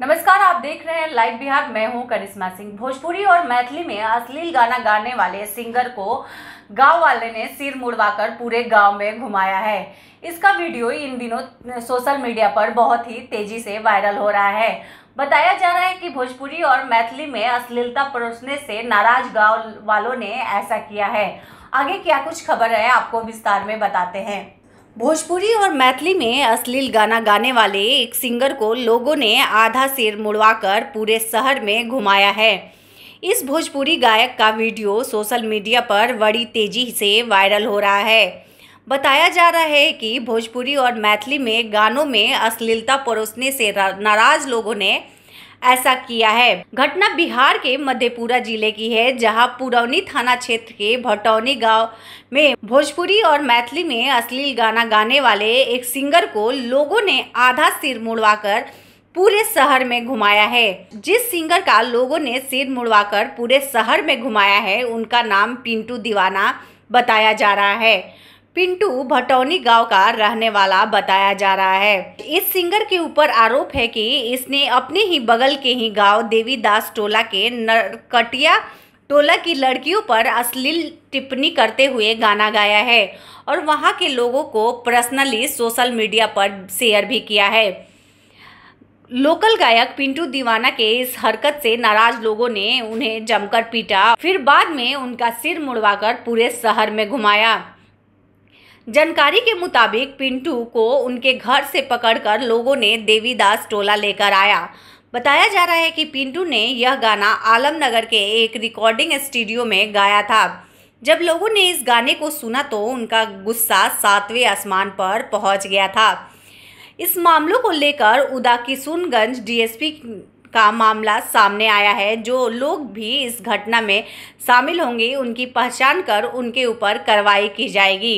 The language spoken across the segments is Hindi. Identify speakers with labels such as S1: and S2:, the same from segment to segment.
S1: नमस्कार आप देख रहे हैं लाइव बिहार मैं हूं करिश्मा सिंह भोजपुरी और मैथिली में अश्लील गाना गाने वाले सिंगर को गांव वाले ने सिर मुड़वाकर पूरे गांव में घुमाया है इसका वीडियो इन दिनों सोशल मीडिया पर बहुत ही तेजी से वायरल हो रहा है बताया जा रहा है कि भोजपुरी और मैथिली में अश्लीलता परोसने से नाराज गाँव वालों ने ऐसा किया है आगे क्या कुछ खबर है आपको विस्तार में बताते हैं भोजपुरी और मैथिली में अश्लील गाना गाने वाले एक सिंगर को लोगों ने आधा सिर मुड़वाकर पूरे शहर में घुमाया है इस भोजपुरी गायक का वीडियो सोशल मीडिया पर बड़ी तेजी से वायरल हो रहा है बताया जा रहा है कि भोजपुरी और मैथिली में गानों में अश्लीलता परोसने से नाराज लोगों ने ऐसा किया है घटना बिहार के मधेपुरा जिले की है जहां पुरौनी थाना क्षेत्र के भटौनी गांव में भोजपुरी और मैथिली में अश्लील गाना गाने वाले एक सिंगर को लोगों ने आधा सिर मुड़वाकर पूरे शहर में घुमाया है जिस सिंगर का लोगों ने सिर मुड़वाकर पूरे शहर में घुमाया है उनका नाम पिंटू दीवाना बताया जा रहा है पिंटू भटौनी गांव का रहने वाला बताया जा रहा है इस सिंगर के ऊपर आरोप है कि इसने अपने ही बगल के ही गांव देवीदास टोला के नरकटिया टोला की लड़कियों पर अश्लील टिप्पणी करते हुए गाना गाया है और वहां के लोगों को पर्सनली सोशल मीडिया पर शेयर भी किया है लोकल गायक पिंटू दीवाना के इस हरकत से नाराज लोगों ने उन्हें जमकर पीटा फिर बाद में उनका सिर मुड़वाकर पूरे शहर में घुमाया जानकारी के मुताबिक पिंटू को उनके घर से पकड़कर लोगों ने देवीदास टोला लेकर आया बताया जा रहा है कि पिंटू ने यह गाना आलमनगर के एक रिकॉर्डिंग स्टूडियो में गाया था जब लोगों ने इस गाने को सुना तो उनका गुस्सा सातवें आसमान पर पहुंच गया था इस मामलों को लेकर उदा किशुनगंज डीएसपी का मामला सामने आया है जो लोग भी इस घटना में शामिल होंगे उनकी पहचान कर उनके ऊपर कार्रवाई की जाएगी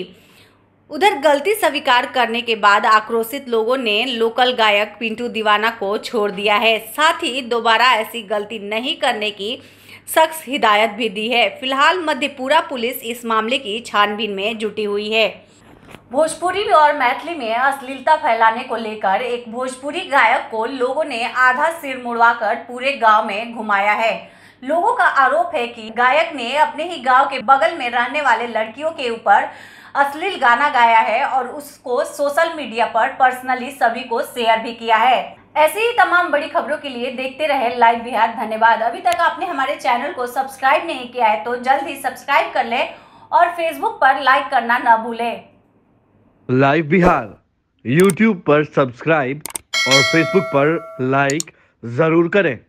S1: उधर गलती स्वीकार करने के बाद आक्रोशित लोगों ने लोकल गायक पिंटू दीवाना को छोड़ दिया है साथ ही दोबारा ऐसी गलती नहीं करने की सख्त हिदायत भी दी है फिलहाल मध्यपुरा पुलिस इस मामले की छानबीन में जुटी हुई है भोजपुरी और मैथिली में अश्लीलता फैलाने को लेकर एक भोजपुरी गायक को लोगों ने आधा सिर मुड़वाकर पूरे गांव में घुमाया है लोगों का आरोप है कि गायक ने अपने ही गांव के बगल में रहने वाले लड़कियों के ऊपर अश्लील गाना गाया है और उसको सोशल मीडिया पर पर्सनली सभी को शेयर भी किया है ऐसी ही तमाम बड़ी खबरों के लिए देखते रहे लाइव बिहार धन्यवाद अभी तक आपने हमारे चैनल को सब्सक्राइब नहीं किया है तो जल्द ही सब्सक्राइब कर ले और फेसबुक पर लाइक करना न भूले लाइव बिहार यूट्यूब पर सब्सक्राइब और फेसबुक पर लाइक जरूर करें